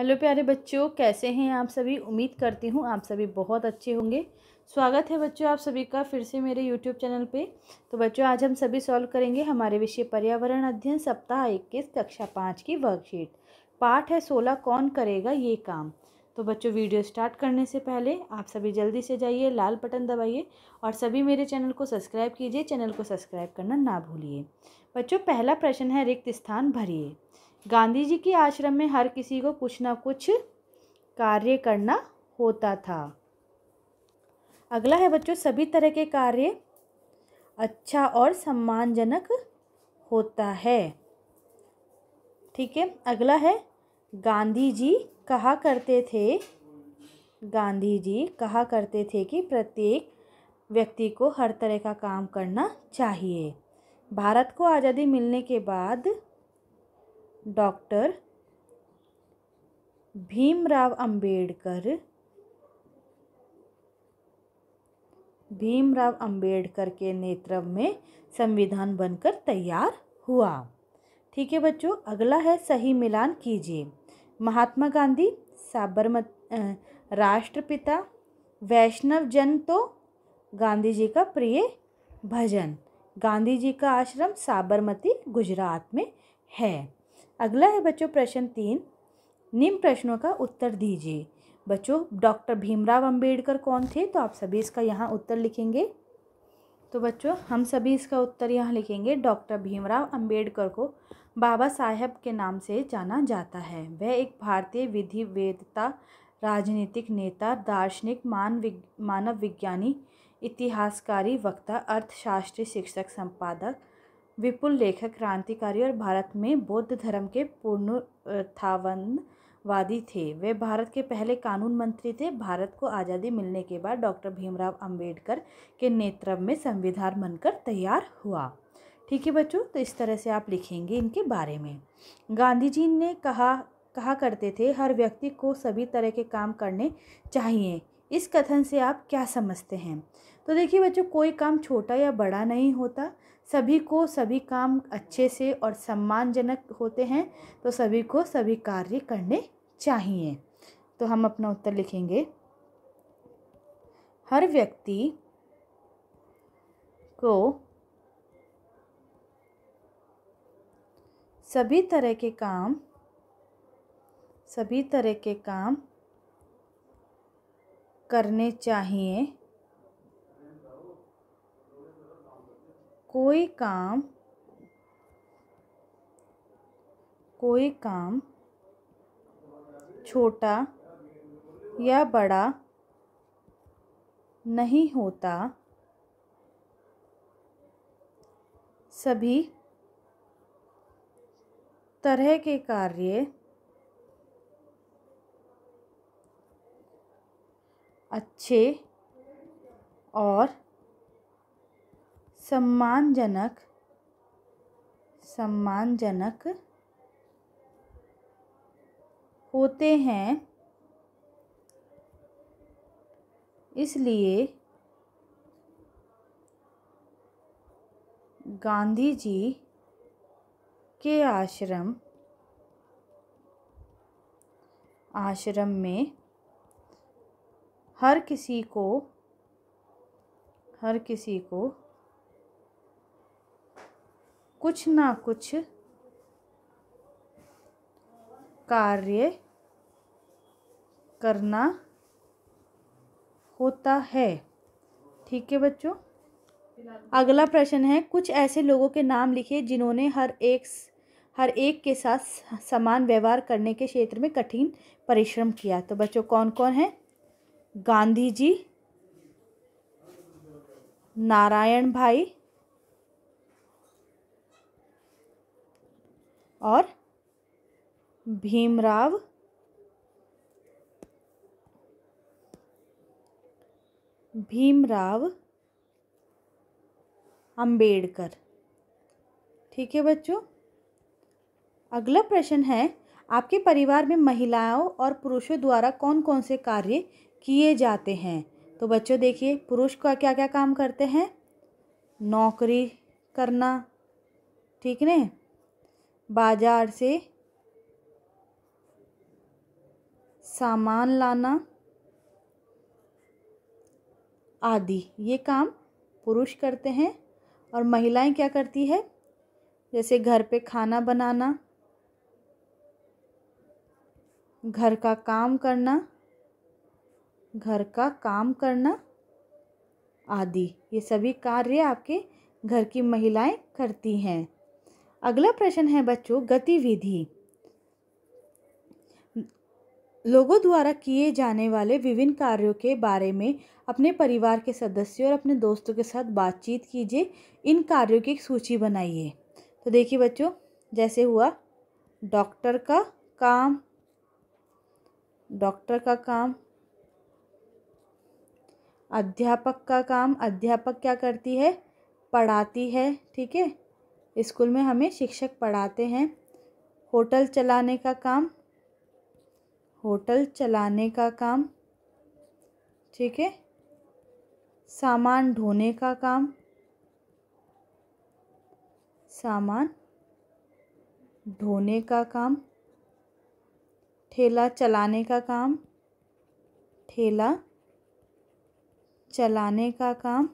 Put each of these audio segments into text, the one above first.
hello प्यारे बच्चों कैसे हैं आप सभी उम्मीद करती हूँ आप सभी बहुत अच्छे होंगे स्वागत है बच्चों आप सभी का फिर से मेरे यूट्यूब चैनल पे तो बच्चों आज हम सभी सॉल्व करेंगे हमारे विषय पर्यावरण अध्ययन सप्ताह इक्कीस कक्षा पाँच की वर्कशीट पाठ है सोलह कौन करेगा ये काम तो बच्चों वीडियो स्टार्ट करने से पहले आप सभी जल्दी से जाइए लाल बटन दबाइए और सभी मेरे चैनल को सब्सक्राइब कीजिए चैनल को सब्सक्राइब करना ना भूलिए बच्चों पहला प्रश्न है रिक्त स्थान भरिए गांधी जी के आश्रम में हर किसी को कुछ ना कुछ कार्य करना होता था अगला है बच्चों सभी तरह के कार्य अच्छा और सम्मानजनक होता है ठीक है अगला है गांधी जी कहा करते थे गांधी जी कहा करते थे कि प्रत्येक व्यक्ति को हर तरह का काम करना चाहिए भारत को आज़ादी मिलने के बाद डॉक्टर भीमराव अंबेडकर भीमराव अंबेडकर के नेतृत्व में संविधान बनकर तैयार हुआ ठीक है बच्चों अगला है सही मिलान कीजिए महात्मा गांधी साबरमत राष्ट्रपिता वैष्णव जन तो गांधी जी का प्रिय भजन गांधी जी का आश्रम साबरमती गुजरात में है अगला है बच्चों प्रश्न तीन निम्न प्रश्नों का उत्तर दीजिए बच्चों डॉक्टर भीमराव अंबेडकर कौन थे तो आप सभी इसका यहाँ उत्तर लिखेंगे तो बच्चों हम सभी इसका उत्तर यहाँ लिखेंगे डॉक्टर भीमराव अंबेडकर को बाबा साहेब के नाम से जाना जाता है वह एक भारतीय विधिवेदता राजनीतिक नेता दार्शनिक मान विग, मानव विज्ञानी इतिहासकारी वक्ता अर्थशास्त्री शिक्षक संपादक विपुल लेखक क्रांतिकारी और भारत में बौद्ध धर्म के वादी थे वे भारत के पहले कानून मंत्री थे भारत को आज़ादी मिलने के बाद डॉक्टर भीमराव अंबेडकर के नेतृत्व में संविधान बनकर तैयार हुआ ठीक है बच्चों तो इस तरह से आप लिखेंगे इनके बारे में गांधी जी ने कहा कहा करते थे हर व्यक्ति को सभी तरह के काम करने चाहिए इस कथन से आप क्या समझते हैं तो देखिए बच्चों कोई काम छोटा या बड़ा नहीं होता सभी को सभी काम अच्छे से और सम्मानजनक होते हैं तो सभी को सभी कार्य करने चाहिए तो हम अपना उत्तर लिखेंगे हर व्यक्ति को सभी तरह के काम सभी तरह के काम करने चाहिए कोई काम कोई काम छोटा या बड़ा नहीं होता सभी तरह के कार्य अच्छे और सम्मानजनक सम्मानजनक होते हैं इसलिए गांधी जी के आश्रम आश्रम में हर किसी को हर किसी को कुछ ना कुछ कार्य करना होता है ठीक है बच्चों अगला प्रश्न है कुछ ऐसे लोगों के नाम लिखिए जिन्होंने हर एक हर एक के साथ समान व्यवहार करने के क्षेत्र में कठिन परिश्रम किया तो बच्चों कौन कौन है गांधी जी नारायण भाई और भीमराव भीमराव अंबेडकर ठीक है बच्चों अगला प्रश्न है आपके परिवार में महिलाओं और पुरुषों द्वारा कौन कौन से कार्य किए जाते हैं तो बच्चों देखिए पुरुष का क्या क्या काम करते हैं नौकरी करना ठीक है बाज़ार से सामान लाना आदि ये काम पुरुष करते हैं और महिलाएं क्या करती है जैसे घर पे खाना बनाना घर का काम करना घर का काम करना आदि ये सभी कार्य आपके घर की महिलाएं करती हैं अगला प्रश्न है बच्चों गतिविधि लोगों द्वारा किए जाने वाले विभिन्न कार्यों के बारे में अपने परिवार के सदस्यों और अपने दोस्तों के साथ बातचीत कीजिए इन कार्यों की एक सूची बनाइए तो देखिए बच्चों जैसे हुआ डॉक्टर का काम डॉक्टर का काम अध्यापक का काम अध्यापक क्या करती है पढ़ाती है ठीक है स्कूल में हमें शिक्षक पढ़ाते हैं होटल चलाने का काम होटल चलाने का काम ठीक है सामान ढोने का काम सामान ढोने का काम ठेला चलाने का काम ठेला चलाने का काम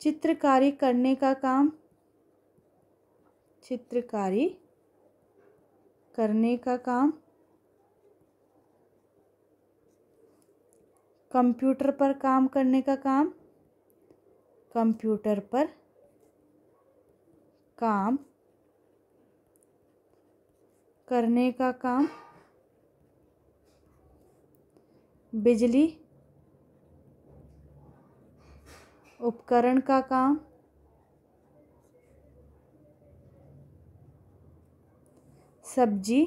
चित्रकारी करने का काम चित्रकारी करने का काम कंप्यूटर पर काम करने का काम कंप्यूटर पर काम करने का काम बिजली उपकरण का काम सब्जी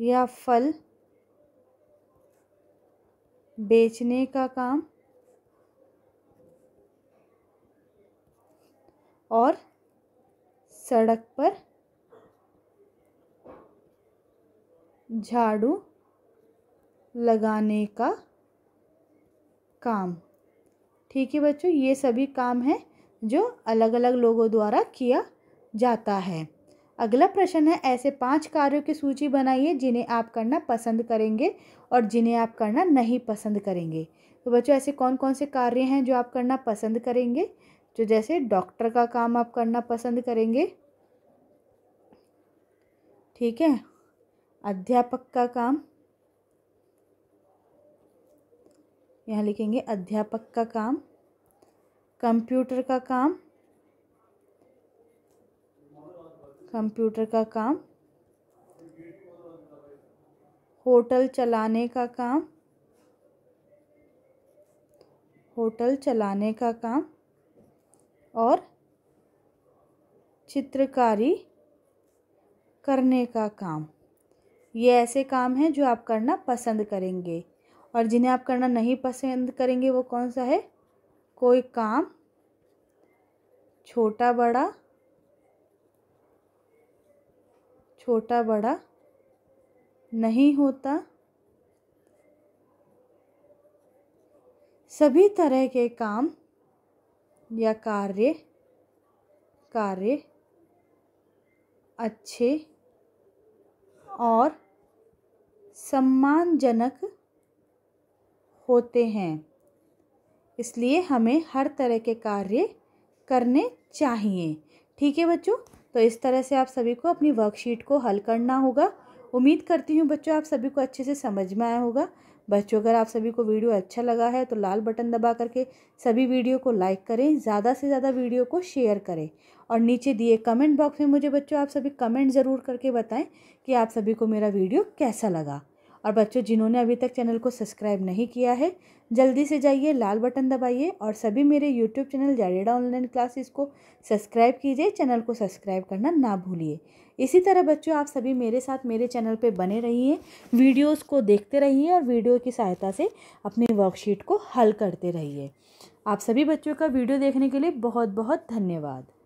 या फल बेचने का काम और सड़क पर झाड़ू लगाने का काम ठीक है बच्चों ये सभी काम हैं जो अलग अलग लोगों द्वारा किया जाता है अगला प्रश्न है ऐसे पांच कार्यों की सूची बनाइए जिन्हें आप करना पसंद करेंगे और जिन्हें आप करना नहीं पसंद करेंगे तो बच्चों ऐसे कौन कौन से कार्य हैं जो आप करना पसंद करेंगे जो तो जैसे डॉक्टर का काम आप करना पसंद करेंगे ठीक है अध्यापक का काम यहाँ लिखेंगे अध्यापक का काम कंप्यूटर का काम कंप्यूटर का काम होटल चलाने का काम होटल चलाने का काम और चित्रकारी करने का काम ये ऐसे काम हैं जो आप करना पसंद करेंगे और जिन्हें आप करना नहीं पसंद करेंगे वो कौन सा है कोई काम छोटा बड़ा छोटा बड़ा नहीं होता सभी तरह के काम या कार्य कार्य अच्छे और सम्मानजनक होते हैं इसलिए हमें हर तरह के कार्य करने चाहिए ठीक है बच्चों तो इस तरह से आप सभी को अपनी वर्कशीट को हल करना होगा उम्मीद करती हूँ बच्चों आप सभी को अच्छे से समझ में आया होगा बच्चों अगर आप सभी को वीडियो अच्छा लगा है तो लाल बटन दबा करके सभी वीडियो को लाइक करें ज़्यादा से ज़्यादा वीडियो को शेयर करें और नीचे दिए कमेंट बॉक्स में मुझे बच्चों आप सभी कमेंट ज़रूर करके बताएं कि आप सभी को मेरा वीडियो कैसा लगा और बच्चों जिन्होंने अभी तक चैनल को सब्सक्राइब नहीं किया है जल्दी से जाइए लाल बटन दबाइए और सभी मेरे यूट्यूब चैनल जारेडा ऑनलाइन क्लासेस को सब्सक्राइब कीजिए चैनल को सब्सक्राइब करना ना भूलिए इसी तरह बच्चों आप सभी मेरे साथ मेरे चैनल पे बने रहिए वीडियोस को देखते रहिए और वीडियो की सहायता से अपनी वर्कशीट को हल करते रहिए आप सभी बच्चों का वीडियो देखने के लिए बहुत बहुत धन्यवाद